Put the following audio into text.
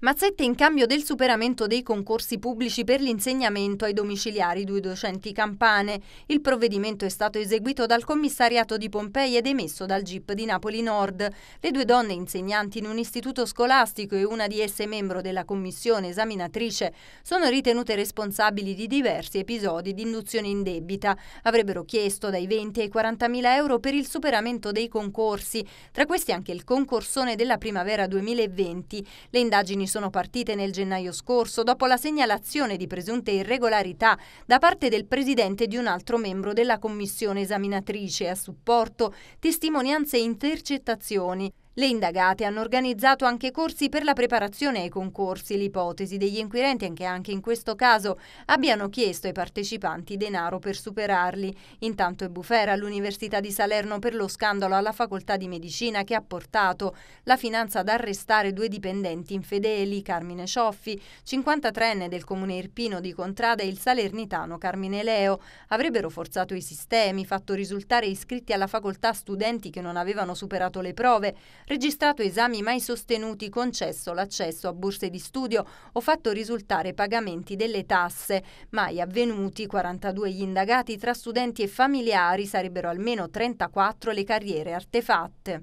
Mazzette in cambio del superamento dei concorsi pubblici per l'insegnamento ai domiciliari due docenti campane. Il provvedimento è stato eseguito dal commissariato di Pompei ed emesso dal GIP di Napoli Nord. Le due donne insegnanti in un istituto scolastico e una di esse membro della commissione esaminatrice sono ritenute responsabili di diversi episodi di induzione in debita. Avrebbero chiesto dai 20 ai 40 mila euro per il superamento dei concorsi, tra questi anche il concorsone della primavera 2020. Le indagini sono partite nel gennaio scorso dopo la segnalazione di presunte irregolarità da parte del presidente di un altro membro della commissione esaminatrice a supporto testimonianze e intercettazioni le indagate hanno organizzato anche corsi per la preparazione ai concorsi. L'ipotesi degli inquirenti è che anche in questo caso abbiano chiesto ai partecipanti denaro per superarli. Intanto è bufera all'Università di Salerno per lo scandalo alla facoltà di medicina che ha portato la finanza ad arrestare due dipendenti infedeli, Carmine Cioffi, 53enne del comune irpino di Contrada e il salernitano Carmine Leo. Avrebbero forzato i sistemi, fatto risultare iscritti alla facoltà studenti che non avevano superato le prove, registrato esami mai sostenuti, concesso l'accesso a borse di studio o fatto risultare pagamenti delle tasse, mai avvenuti 42 gli indagati tra studenti e familiari, sarebbero almeno 34 le carriere artefatte.